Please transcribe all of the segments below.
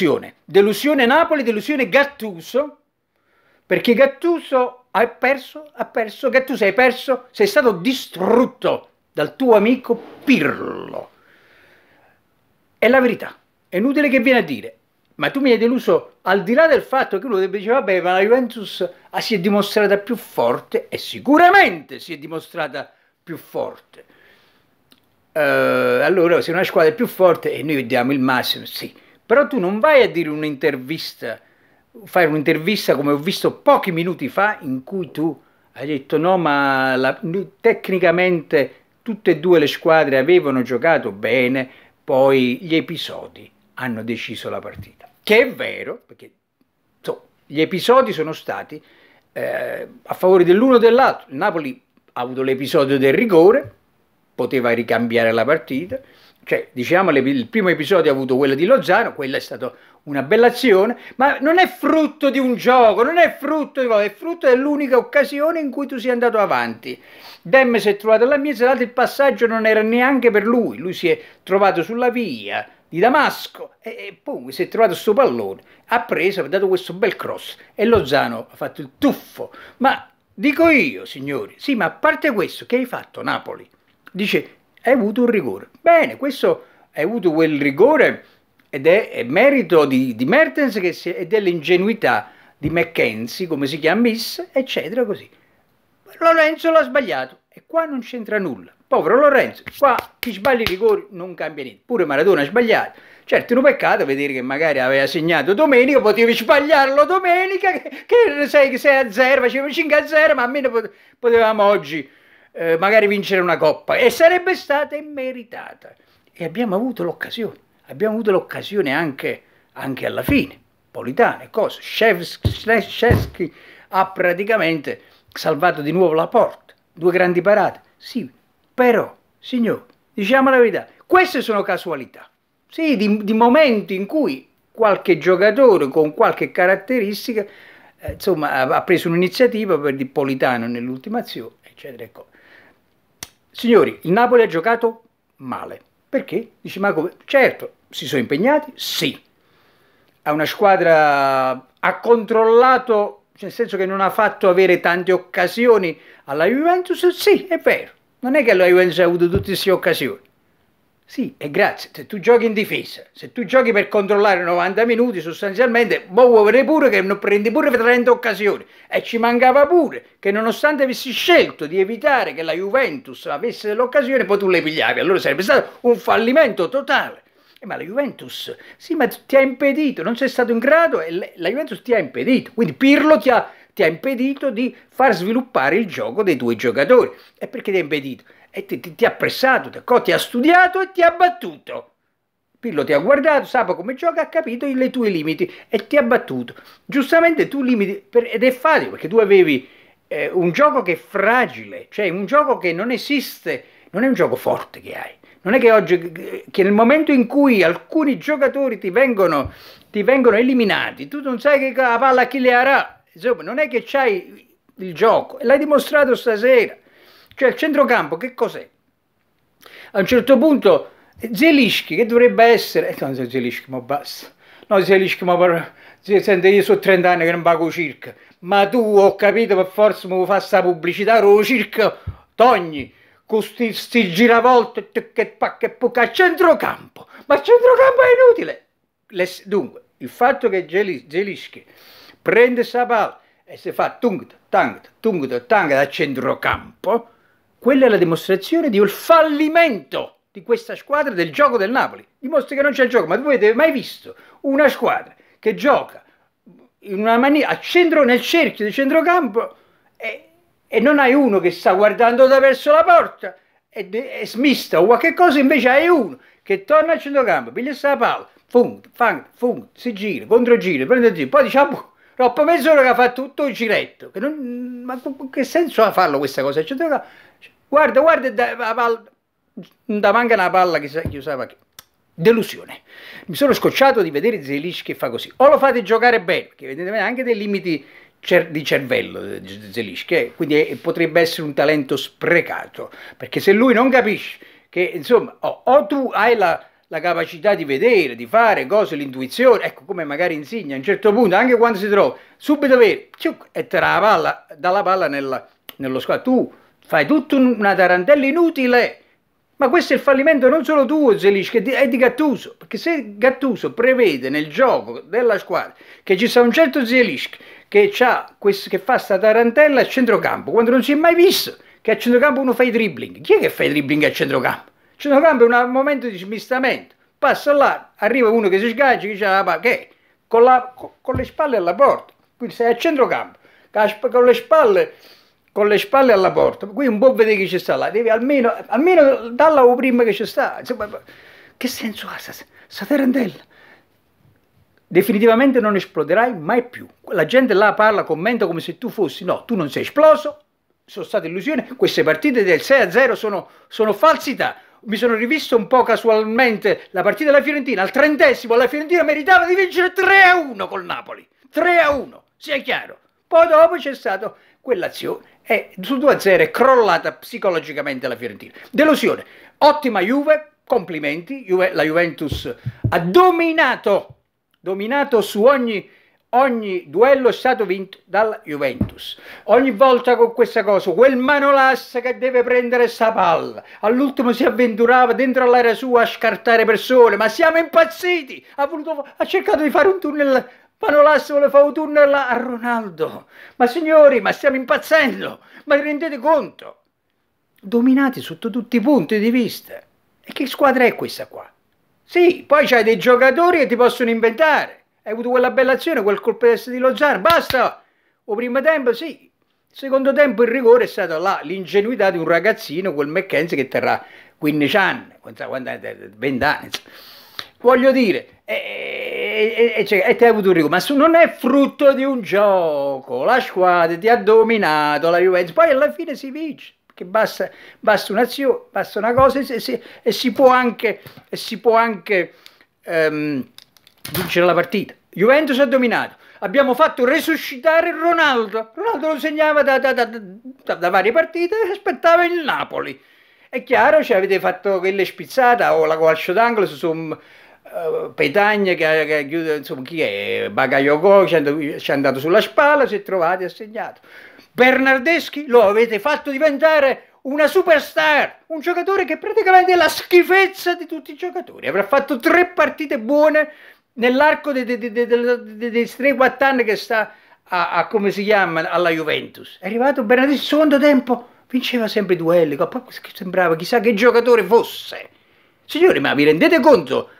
delusione. Delusione Napoli, delusione Gattuso, perché Gattuso ha perso, ha perso, Gattuso hai perso, sei stato distrutto dal tuo amico Pirlo. È la verità, è inutile che viene a dire. Ma tu mi hai deluso al di là del fatto che uno dovrebbe dire vabbè ma la Juventus ah, si è dimostrata più forte e sicuramente si è dimostrata più forte. Uh, allora se una squadra è più forte e noi vediamo il massimo, sì, però tu non vai a dire un'intervista, fare un'intervista come ho visto pochi minuti fa in cui tu hai detto no, ma la, tecnicamente tutte e due le squadre avevano giocato bene, poi gli episodi hanno deciso la partita. Che è vero, perché so, gli episodi sono stati eh, a favore dell'uno o dell'altro. Il Napoli ha avuto l'episodio del rigore, poteva ricambiare la partita cioè, diciamo, il primo episodio ha avuto quello di Lozano, quella è stata una bella azione, ma non è frutto di un gioco, non è frutto di cosa, è frutto dell'unica occasione in cui tu sei andato avanti. Demme si è trovato alla mia, l'altro il passaggio non era neanche per lui, lui si è trovato sulla via di Damasco e, e poi si è trovato questo pallone, ha preso, ha dato questo bel cross e Lozano ha fatto il tuffo. Ma dico io, signori, sì, ma a parte questo, che hai fatto Napoli? Dice, hai avuto un rigore. Bene, questo hai avuto quel rigore ed è, è merito di, di Mertens si, e dell'ingenuità di McKenzie, come si chiama Miss, eccetera, così. Lorenzo l'ha sbagliato e qua non c'entra nulla. Povero Lorenzo, qua chi sbaglia i rigori non cambia niente. Pure Maradona ha sbagliato. Certo, è un peccato vedere che magari aveva segnato domenica, potevi sbagliarlo domenica, che, che sei, sei a zero, facevi 5 a 0, ma almeno potevamo oggi eh, magari vincere una coppa e sarebbe stata immeritata. E abbiamo avuto l'occasione, abbiamo avuto l'occasione anche, anche alla fine. Politano e cosa? Shevsky ha praticamente salvato di nuovo la porta, due grandi parate. Sì, però, signore, diciamo la verità, queste sono casualità. Sì, di, di momenti in cui qualche giocatore con qualche caratteristica eh, insomma, ha, ha preso un'iniziativa per Di Politano nell'ultima azione, eccetera. eccetera. Signori, il Napoli ha giocato male. Perché? Dici, ma come? Certo, si sono impegnati? Sì. Ha una squadra... ha controllato, nel senso che non ha fatto avere tante occasioni alla Juventus? Sì, è vero. Non è che la Juventus ha avuto tutte queste occasioni. Sì, e grazie. Se tu giochi in difesa, se tu giochi per controllare 90 minuti, sostanzialmente, muovere boh, pure che non prendi pure 30 occasioni. E ci mancava pure che nonostante avessi scelto di evitare che la Juventus avesse dell'occasione, poi tu le pigliavi. Allora sarebbe stato un fallimento totale. Eh, ma la Juventus, sì, ma ti ha impedito, non sei stato in grado e la Juventus ti ha impedito. Quindi Pirlo ti ha, ti ha impedito di far sviluppare il gioco dei tuoi giocatori. E perché ti ha impedito? e ti, ti, ti ha pressato, ti ha studiato e ti ha battuto. Pillo ti ha guardato, sapeva come gioca, ha capito i tuoi limiti e ti ha battuto. Giustamente tu limiti, per, ed è facile perché tu avevi eh, un gioco che è fragile, cioè un gioco che non esiste, non è un gioco forte che hai. Non è che oggi, eh, che nel momento in cui alcuni giocatori ti vengono, ti vengono eliminati, tu non sai che la palla chi le harà. Insomma, non è che c'hai il gioco, l'hai dimostrato stasera. Cioè il centrocampo che cos'è? A un certo punto Zelischi che dovrebbe essere... Eh, non Zelischi, ma basta. No, Zelischi, ma... Per... Senti, io sono 30 anni che non pago circa. Ma tu, ho capito, per forza mi fa sta pubblicità, lo circa, togni con sti, giravolte che pacca a centrocampo. Ma il centrocampo è inutile. Le, dunque, il fatto che Zelischi prende sta palla e si fa tung tang tung tang a centrocampo, quella è la dimostrazione di un fallimento di questa squadra del gioco del Napoli. Dimostra che non c'è il gioco, ma voi avete mai visto una squadra che gioca in una maniera a centro, nel cerchio di centrocampo e, e non hai uno che sta guardando da verso la porta e, e smista o qualche cosa, invece hai uno che torna al centrocampo, piglia la palla, fung, fang, fung, si gira, controgira, prende il giro, poi diciamo troppo mezz'ora che ha fatto tutto il giretto. Che non, ma che senso ha farlo questa cosa? Al centrocampo guarda, guarda, da, pal... da manca una palla che, sa, usava che... Delusione. Mi sono scocciato di vedere Zelic che fa così. O lo fate giocare bene, che vedete anche dei limiti cer- di cervello eh, Zelic, che quindi è, potrebbe essere un talento sprecato, perché se lui non capisce che, insomma, oh, o tu hai la, la capacità di vedere, di fare cose, l'intuizione, ecco come magari insegna a un certo punto, anche quando si trova subito vero, e te la palla, dà la palla nella, nello squadro, tu fai tutta una tarantella inutile. Ma questo è il fallimento non solo tuo, Zelischi, è di Gattuso. Perché se Gattuso prevede nel gioco della squadra che ci sia un certo Zelischi che, che, fa questa tarantella a centrocampo, quando non si è mai visto che a centrocampo uno fa i dribbling. Chi è che fa i dribbling a centrocampo? A centrocampo è un momento di smistamento. Passa là, arriva uno che si sgaggia e dice, ah, ma che? Con, la, con, le spalle alla porta. Quindi sei a centrocampo, con le spalle con le spalle alla porta, qui un po' vedi che ci sta là, devi almeno, almeno dalla prima che ci sta. Insomma, che senso ha sta, sta tarantella? Definitivamente non esploderai mai più. La gente là parla, commenta come se tu fossi, no, tu non sei esploso, sono state illusioni, queste partite del 6-0 a sono, sono falsità. Mi sono rivisto un po' casualmente la partita della Fiorentina, al trentesimo la Fiorentina meritava di vincere 3-1 a col Napoli, 3-1, a sia chiaro. Poi dopo c'è stata quell'azione e sul 2-0 è crollata psicologicamente la Fiorentina. Delusione, ottima Juve, complimenti, Juve, la Juventus ha dominato, dominato su ogni ogni duello è stato vinto dalla Juventus. Ogni volta con questa cosa, quel Manolas che deve prendere sta palla, all'ultimo si avventurava dentro all'area sua a scartare persone, ma siamo impazziti! Ha, voluto, ha cercato di fare un tunnel Panolasso le fa un tunnel a Ronaldo. Ma signori, ma stiamo impazzendo! Ma vi rendete conto? Dominati sotto tutti i punti di vista. E che squadra è questa qua? Sì, poi c'hai dei giocatori che ti possono inventare. Hai avuto quella bella azione, quel colpo di testa di Lozano, basta! O primo tempo sì, Secondo tempo il rigore è stato là, l'ingenuità di un ragazzino, quel McKenzie che terrà 15 anni, 20 anni. Voglio dire, eh, e, cioè, e te hai avuto un rigore, ma non è frutto di un gioco, la squadra ti ha dominato, la Juventus, poi alla fine si vince. Che basta, basta un'azione, basta una cosa e, si, e si può anche, si può anche ehm, vincere la partita. Juventus ha dominato, abbiamo fatto resuscitare Ronaldo. Ronaldo lo segnava da, da, da, da varie partite e aspettava il Napoli. È chiaro, cioè, avete fatto quelle spizzate o la calcio d'angolo, sono eh, Petagna che, che chiude, insomma chi è? Bagayoko ci è andato sulla spalla, si è trovato e ha segnato. Bernardeschi lo avete fatto diventare una superstar, un giocatore che praticamente è la schifezza di tutti i giocatori. Avrà fatto tre partite buone nell'arco dei, 3-4 anni che sta a, a, come si chiama, alla Juventus. È arrivato Bernardeschi, secondo tempo vinceva sempre i duelli, sembrava chissà che giocatore fosse. Signori, ma vi rendete conto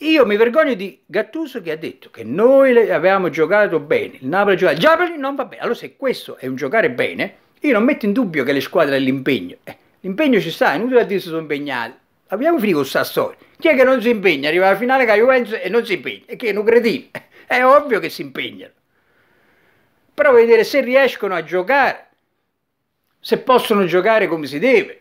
io mi vergogno di Gattuso che ha detto che noi avevamo giocato bene, il Napoli ha giocato, Giapoli non va bene. Allora se questo è un giocare bene, io non metto in dubbio che le squadre hanno l'impegno. Eh, l'impegno ci sta, è inutile dire dire sono impegnati. Abbiamo finito questa storia. Chi è che non si impegna? Arriva alla finale con la Juventus e non si impegna. E che è un cretino. È ovvio che si impegnano. Però vedere se riescono a giocare, se possono giocare come si deve.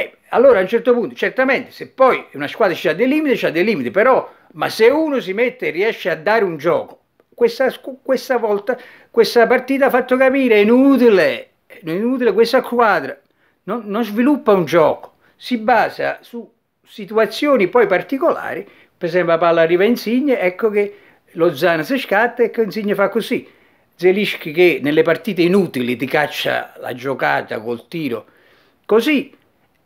Eh, allora a un certo punto, certamente, se poi una squadra ha dei limiti, ha dei limiti, però, ma se uno si mette e riesce a dare un gioco, questa, questa volta, questa partita ha fatto capire, è inutile, è inutile questa squadra, non, non sviluppa un gioco, si basa su situazioni poi particolari, per esempio la palla arriva a Insigne, ecco che lo Zana si scatta e ecco che Insigne fa così. Zelischi che nelle partite inutili ti caccia la giocata col tiro, così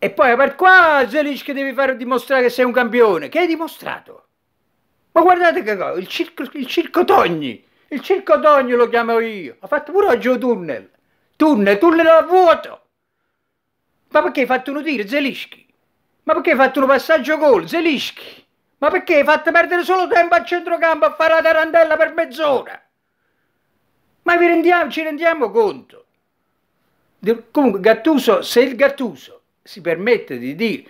e poi per qua Zelic che devi fare dimostrare che sei un campione. Che hai dimostrato? Ma guardate che cosa, il circo, il circo Togni, il circo Togni lo chiamo io. Ha fatto pure oggi un tunnel. Tunnel, tunnel a vuoto. Ma perché hai fatto uno tiro, Zelischi? Ma perché hai fatto uno passaggio gol, Zelischi? Ma perché hai fatto perdere solo tempo a centrocampo a fare la tarantella per mezz'ora? Ma vi rendiamo, ci rendiamo conto? Comunque Gattuso, se il Gattuso si permette di dire,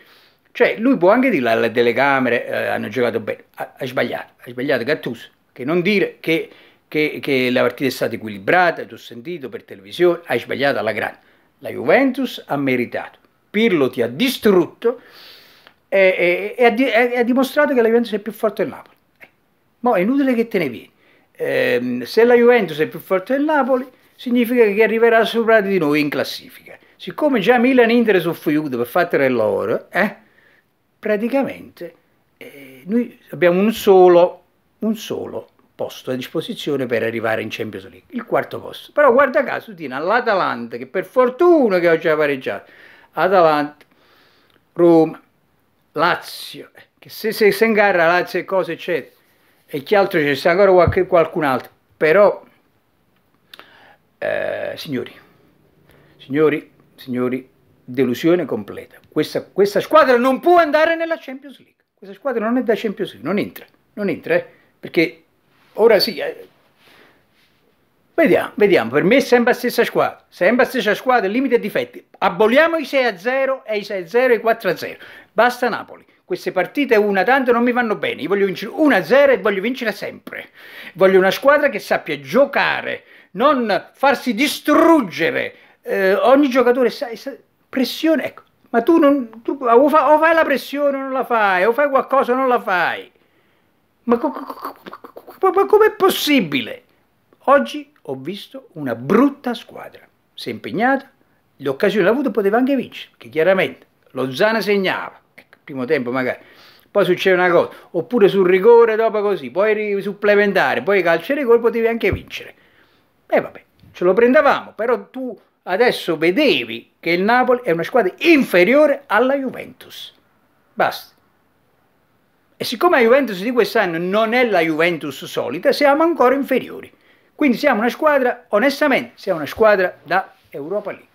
cioè lui può anche dire alle telecamere eh, hanno giocato bene, ha, ah, ha sbagliato, ha sbagliato Gattuso, che non dire che, che, che la partita è stata equilibrata, ti ho sentito per televisione, hai sbagliato alla grande, la Juventus ha meritato, Pirlo ti ha distrutto e, e, e, ha, di, e ha, dimostrato che la Juventus è più forte del Napoli, eh. ma è inutile che te ne vieni. Eh, se la Juventus è più forte del Napoli, significa che arriverà sopra di noi in classifica siccome già Milan Inter Indre soffriuto per fare loro, eh, praticamente eh, noi abbiamo un solo, un solo posto a disposizione per arrivare in Champions League, il quarto posto. Però guarda caso Tina, l'Atalanta, che per fortuna che ho già pareggiato, Atalanta, Roma, Lazio, eh, che se in gara Lazio e cose eccetera, e chi altro c'è, ancora qualche, qualcun altro, però, eh, signori, signori, signori, delusione completa. Questa, questa, squadra non può andare nella Champions League. Questa squadra non è da Champions League, non entra, non entra, eh? perché ora sì. Eh. Vediamo, vediamo, per me sempre la stessa squadra, Sempre la stessa squadra, limite e difetti. Aboliamo i 6-0 e i 6-0 e i 4-0. Basta Napoli. Queste partite una tanto non mi vanno bene, io voglio vincere 1-0 e voglio vincere sempre. Voglio una squadra che sappia giocare, non farsi distruggere eh, ogni giocatore sa, sa, pressione, ecco, ma tu, non, tu o, fa, o, fai la pressione o non la fai, o fai qualcosa o non la fai. Ma, co, ma com'è possibile? Oggi ho visto una brutta squadra, si è impegnata, l'occasione l'ha avuta, poteva anche vincere, perché chiaramente Lozana segnava, ecco, primo tempo magari, poi succede una cosa, oppure sul rigore dopo così, poi supplementare, poi calcio e rigore potevi anche vincere. E eh vabbè, ce lo prendevamo, però tu adesso vedevi che il Napoli è una squadra inferiore alla Juventus. Basta. E siccome la Juventus di quest'anno non è la Juventus solita, siamo ancora inferiori. Quindi siamo una squadra, onestamente, siamo una squadra da Europa League.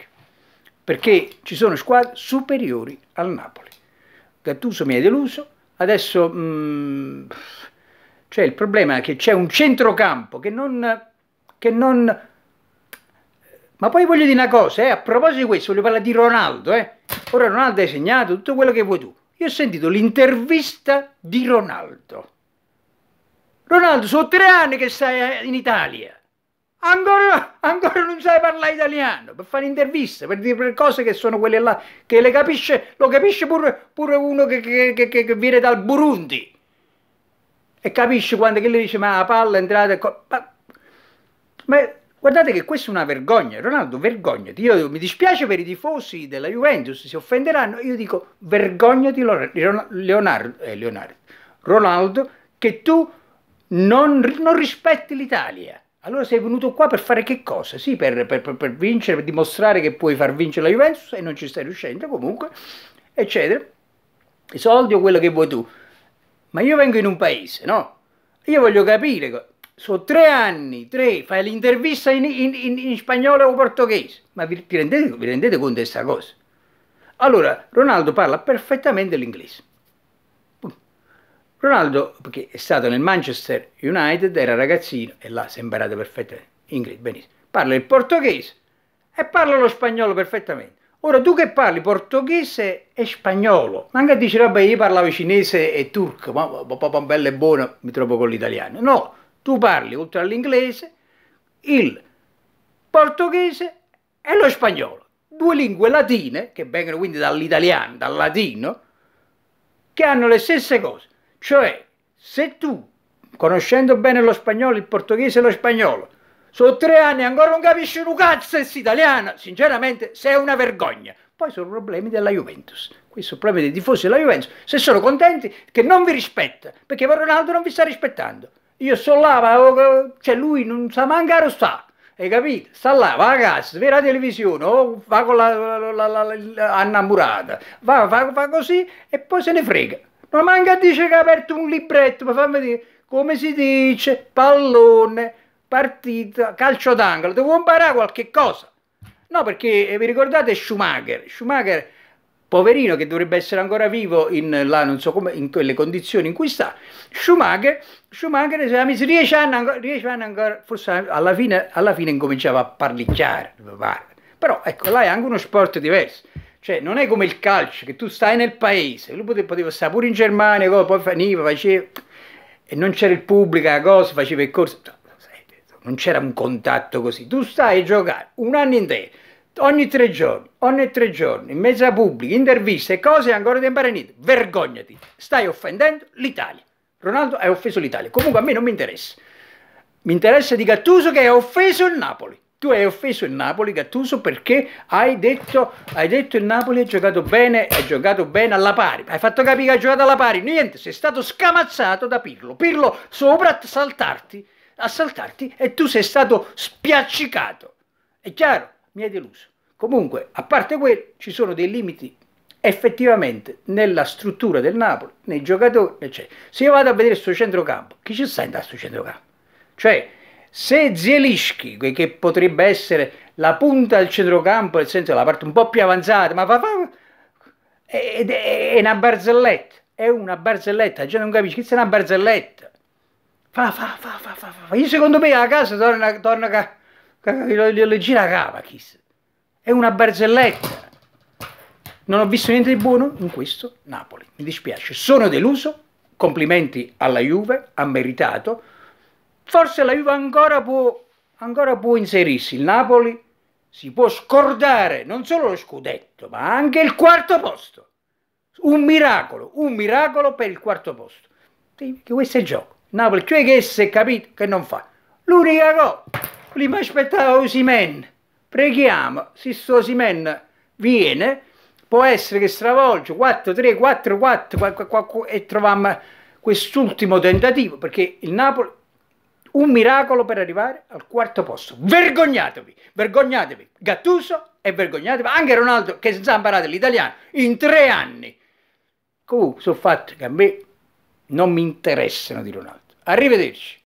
Perché ci sono squadre superiori al Napoli. Gattuso mi ha deluso, adesso mh, mm, cioè il problema è che c'è un centrocampo che non, che non ma poi voglio dire una cosa, eh, a proposito di questo, voglio parlare di Ronaldo. Eh. Ora Ronaldo hai segnato tutto quello che vuoi tu. Io ho sentito l'intervista di Ronaldo. Ronaldo, sono tre anni che stai eh, in Italia. Ancora, ancora non sai parlare italiano per fare interviste, per dire cose che sono quelle là, che le capisce, lo capisce pure, pure uno che, che, che, che, viene dal Burundi. E capisce quando che lui dice ma la palla è entrata... Ma, ma Guardate che questa è una vergogna, Ronaldo, vergognati. Io, mi dispiace per i tifosi della Juventus, si offenderanno. Io dico vergognati Leonardo, eh, Leonardo Ronaldo, che tu non, non rispetti l'Italia. Allora sei venuto qua per fare che cosa? Sì, per, per, per, per, vincere, per dimostrare che puoi far vincere la Juventus e non ci stai riuscendo comunque, eccetera. I soldi o quello che vuoi tu. Ma io vengo in un paese, no? Io voglio capire sono tre anni, tre, fai l'intervista in, in, in, in, spagnolo o portoghese, ma vi, vi, rendete, vi rendete conto di questa cosa? Allora, Ronaldo parla perfettamente l'inglese. Ronaldo, perché è stato nel Manchester United, era ragazzino e là si è imparato perfettamente inglese, benissimo. Parla il portoghese e parla lo spagnolo perfettamente. Ora tu che parli portoghese e spagnolo, manca dici, vabbè, io parlavo cinese e turco, ma papà bella e buono, mi trovo con l'italiano. No, tu parli, oltre all'inglese, il portoghese e lo spagnolo, due lingue latine, che vengono quindi dall'italiano, dal latino, che hanno le stesse cose. Cioè, se tu, conoscendo bene lo spagnolo, il portoghese e lo spagnolo, sono tre anni e ancora non capisci un cazzo italiano, sinceramente sei una vergogna. Poi sono problemi della Juventus. Questo è un dei tifosi della Juventus. Se sono contenti che non vi rispetta, perché Ronaldo non vi sta rispettando. Io sto là, oh, oh, cioè lui non sa mancare sta. Hai capito? Sta là, va a casa, vede la televisione, oh, va con la, la, la, la innamorata, va, va, va così e poi se ne frega. Ma manca dice che ha aperto un libretto, ma fammi dire, come si dice, pallone, partita, calcio d'angolo, devo imparare qualche cosa. No, perché eh, vi ricordate Schumacher? Schumacher poverino che dovrebbe essere ancora vivo in, là, so come, in quelle condizioni in cui sta, Schumacher, Schumacher si era messo 10 anni, dieci anni ancora, forse alla fine, alla fine incominciava a parlicchiare, però ecco, là è anche uno sport diverso. Cioè, non è come il calcio, che tu stai nel paese, lui poteva, poteva stare pure in Germania, poi veniva, faceva, e non c'era il pubblico, la cosa, faceva il corso, non c'era un contatto così. Tu stai a giocare un anno intero, ogni tre giorni, ogni tre giorni, in mezzo a pubblico, interviste, cose ancora di imparare niente. Vergognati, stai offendendo l'Italia. Ronaldo ha offeso l'Italia. Comunque a me non mi interessa. Mi interessa di Gattuso che ha offeso il Napoli. Tu hai offeso il Napoli, Gattuso, perché hai detto, hai detto il Napoli ha giocato bene, ha giocato bene alla pari. Hai fatto capire che ha giocato alla pari. Niente, sei stato scamazzato da Pirlo. Pirlo sopra a saltarti, assaltarti e tu sei stato spiaccicato. È chiaro? mi hai deluso. Comunque, a parte quello, ci sono dei limiti effettivamente nella struttura del Napoli, nei giocatori, eccetera. Se io vado a vedere questo centrocampo, chi ci sta in questo centrocampo? Cioè, se Zielischi, che potrebbe essere la punta del centrocampo, nel senso la parte un po' più avanzata, ma fa, fa è, è, una barzelletta, è una barzelletta, già non capisci, che è una barzelletta. Fa, fa, fa, fa, fa, fa. Io secondo me a casa torna, torna, L'ideologia Cavachis è una barzelletta. Non ho visto niente di buono in questo Napoli, mi dispiace. Sono deluso, complimenti alla Juve, ha meritato. Forse la Juve ancora può, ancora può inserirsi. Il Napoli si può scordare non solo lo scudetto, ma anche il quarto posto. Un miracolo, un miracolo per il quarto posto. Sì, questo è il gioco. Napoli, cioè che se capito che non fa. L'unica cosa prima aspettava Osimen. Preghiamo, se sto Osimen viene, può essere che stravolge 4, 3, 4, 4, 4, 4 e troviamo quest'ultimo tentativo, perché il Napoli un miracolo per arrivare al quarto posto. Vergognatevi, vergognatevi, Gattuso e vergognatevi anche Ronaldo che si è l'italiano in tre anni. Comunque, sono fatti che a me non mi interessano di Ronaldo. Arrivederci.